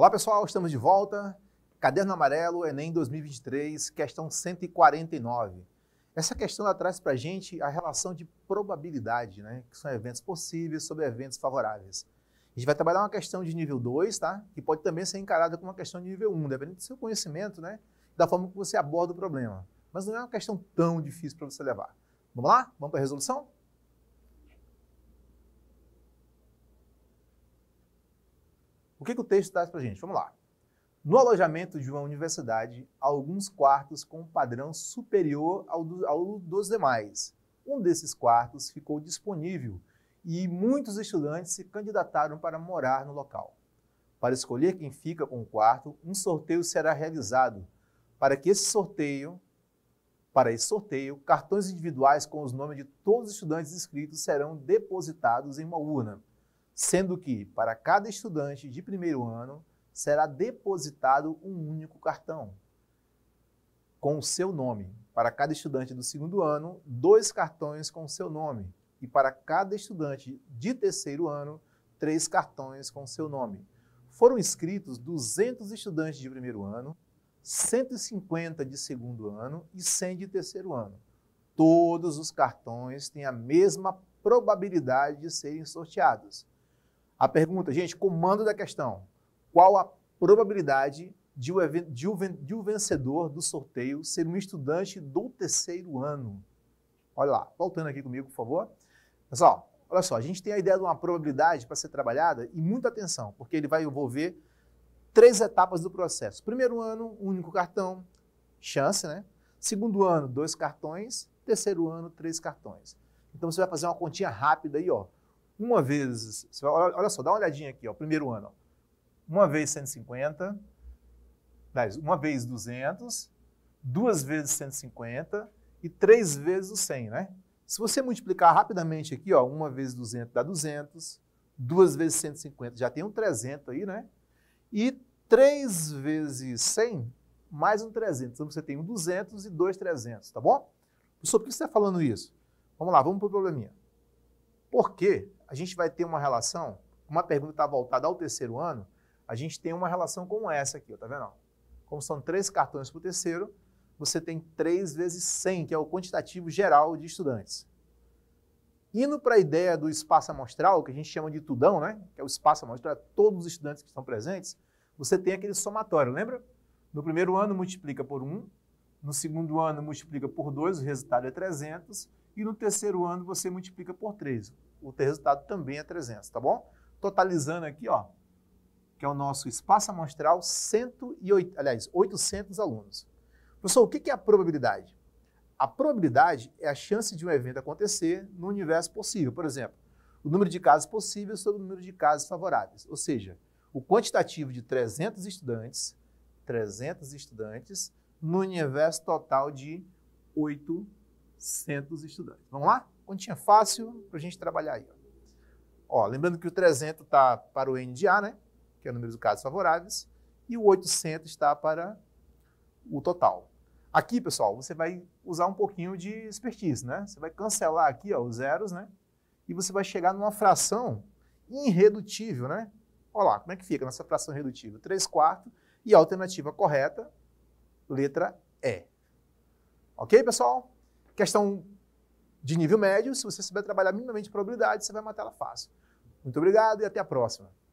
Olá pessoal, estamos de volta. Caderno Amarelo, Enem 2023, questão 149. Essa questão traz para a gente a relação de probabilidade, né? que são eventos possíveis sobre eventos favoráveis. A gente vai trabalhar uma questão de nível 2, tá? que pode também ser encarada como uma questão de nível 1, um, dependendo do seu conhecimento, né? da forma que você aborda o problema. Mas não é uma questão tão difícil para você levar. Vamos lá? Vamos para a resolução? O que, que o texto traz para a gente? Vamos lá. No alojamento de uma universidade, há alguns quartos com um padrão superior ao, do, ao dos demais. Um desses quartos ficou disponível e muitos estudantes se candidataram para morar no local. Para escolher quem fica com o quarto, um sorteio será realizado. Para que esse sorteio, para esse sorteio, cartões individuais com os nomes de todos os estudantes inscritos serão depositados em uma urna sendo que para cada estudante de primeiro ano será depositado um único cartão com o seu nome. Para cada estudante do segundo ano, dois cartões com o seu nome. E para cada estudante de terceiro ano, três cartões com seu nome. Foram inscritos 200 estudantes de primeiro ano, 150 de segundo ano e 100 de terceiro ano. Todos os cartões têm a mesma probabilidade de serem sorteados. A pergunta, gente, comando da questão. Qual a probabilidade de o, de o, de o vencedor do sorteio ser um estudante do terceiro ano? Olha lá, voltando aqui comigo, por favor. Pessoal, olha só, a gente tem a ideia de uma probabilidade para ser trabalhada e muita atenção, porque ele vai envolver três etapas do processo. Primeiro ano, um único cartão, chance, né? Segundo ano, dois cartões. Terceiro ano, três cartões. Então você vai fazer uma continha rápida aí, ó uma vez, olha só, dá uma olhadinha aqui, ó, primeiro ano. Ó. Uma vez 150, uma vez 200, duas vezes 150 e três vezes o 100, né? Se você multiplicar rapidamente aqui, ó, uma vez 200 dá 200, duas vezes 150 já tem um 300 aí, né? E três vezes 100, mais um 300. Então você tem um 200 e dois 300, tá bom? Professor, por que você está falando isso? Vamos lá, vamos para o probleminha. Por quê? a gente vai ter uma relação, uma pergunta está voltada ao terceiro ano, a gente tem uma relação como essa aqui, ó, tá vendo? Como são três cartões para o terceiro, você tem três vezes 100, que é o quantitativo geral de estudantes. Indo para a ideia do espaço amostral, que a gente chama de tudão, né? que é o espaço amostral, é todos os estudantes que estão presentes, você tem aquele somatório, lembra? No primeiro ano multiplica por 1, no segundo ano multiplica por 2, o resultado é 300, e no terceiro ano você multiplica por 3 o resultado também é 300, tá bom? Totalizando aqui, ó, que é o nosso espaço amostral, 108, aliás, 800 alunos. Professor, o que é a probabilidade? A probabilidade é a chance de um evento acontecer no universo possível. Por exemplo, o número de casos possíveis sobre o número de casos favoráveis. Ou seja, o quantitativo de 300 estudantes, 300 estudantes, no universo total de 8 dos estudantes. Vamos lá? Continha fácil para a gente trabalhar aí. Ó. ó. lembrando que o 300 está para o NDA, né? que é o número de casos favoráveis, e o 800 está para o total. Aqui, pessoal, você vai usar um pouquinho de expertise, né? Você vai cancelar aqui ó, os zeros, né? E você vai chegar numa fração irredutível, né? Olha lá, como é que fica nessa fração irredutível? 3 quartos e a alternativa correta, letra E. Ok, pessoal? Questão de nível médio, se você souber trabalhar minimamente probabilidade, você vai matar ela fácil. Muito obrigado e até a próxima.